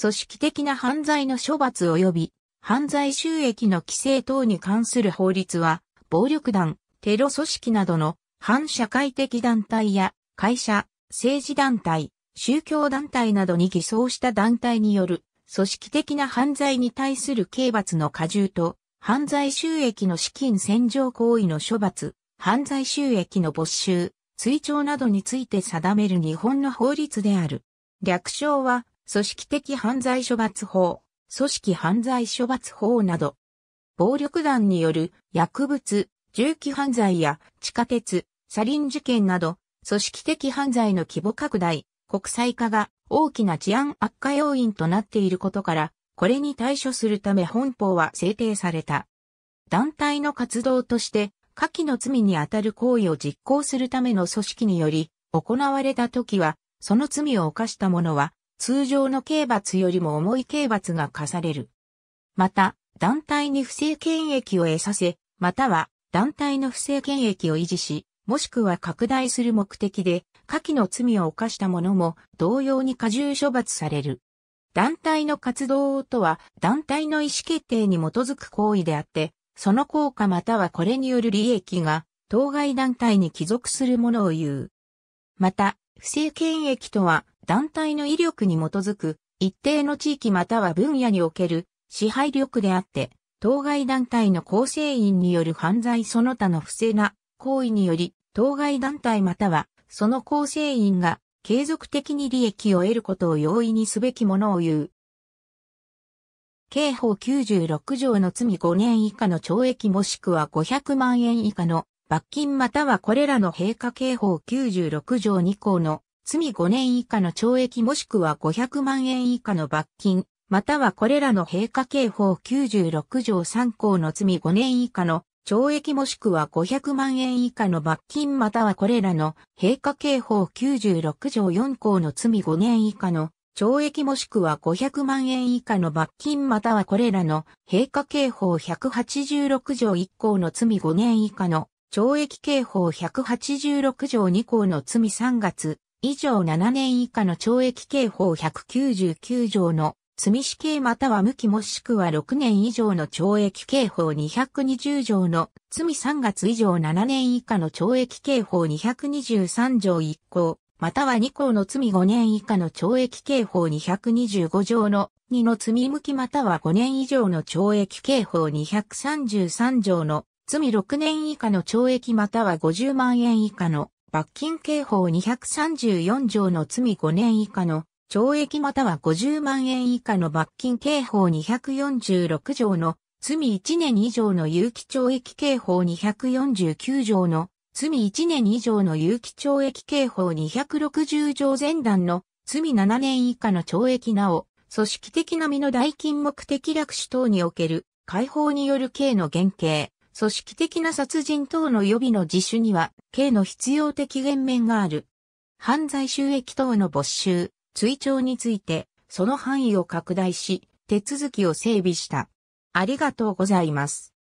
組織的な犯罪の処罰及び犯罪収益の規制等に関する法律は、暴力団、テロ組織などの反社会的団体や会社、政治団体、宗教団体などに偽装した団体による組織的な犯罪に対する刑罰の過重と犯罪収益の資金洗浄行為の処罰、犯罪収益の没収、追徴などについて定める日本の法律である。略称は組織的犯罪処罰法、組織犯罪処罰法など、暴力団による薬物、銃器犯罪や地下鉄、サリン事件など、組織的犯罪の規模拡大、国際化が大きな治安悪化要因となっていることから、これに対処するため本法は制定された。団体の活動として、下記の罪にあたる行為を実行するための組織により、行われた時は、その罪を犯した者は、通常の刑罰よりも重い刑罰が課される。また、団体に不正権益を得させ、または団体の不正権益を維持し、もしくは拡大する目的で、下記の罪を犯した者も同様に過重処罰される。団体の活動とは、団体の意思決定に基づく行為であって、その効果またはこれによる利益が、当該団体に帰属するものを言う。また、不正権益とは、団体の威力に基づく一定の地域または分野における支配力であって、当該団体の構成員による犯罪その他の不正な行為により、当該団体またはその構成員が継続的に利益を得ることを容易にすべきものを言う。刑法96条の罪5年以下の懲役もしくは500万円以下の罰金またはこれらの陛下刑法96条2項の罪5年以下の懲役もしくは500万円以下の罰金、またはこれらの陛下刑法96条3項の罪5年以下の懲役もしくは500万円以下の罰金またはこれらの陛下刑法96条4項の罪5年以下の懲役もしくは500万円以下の罰金またはこれらの陛下刑法186条1項の罪5年以下の懲役刑法186条2項の罪3月以上7年以下の懲役刑法199条の罪死刑または無期もしくは6年以上の懲役刑法220条の罪3月以上7年以下の懲役刑法223条1項または2項の罪5年以下の懲役刑法225条の2の罪無期または5年以上の懲役刑法233条の罪6年以下の懲役または50万円以下の罰金刑法234条の罪5年以下の懲役または50万円以下の罰金刑法246条の罪1年以上の有期懲役刑法249条の罪1年以上の有期懲役刑法260条前段の罪7年以下の懲役なお、組織的な身の代金目的略取等における解放による刑の減刑。組織的な殺人等の予備の自首には、刑の必要的減免がある。犯罪収益等の没収、追徴について、その範囲を拡大し、手続きを整備した。ありがとうございます。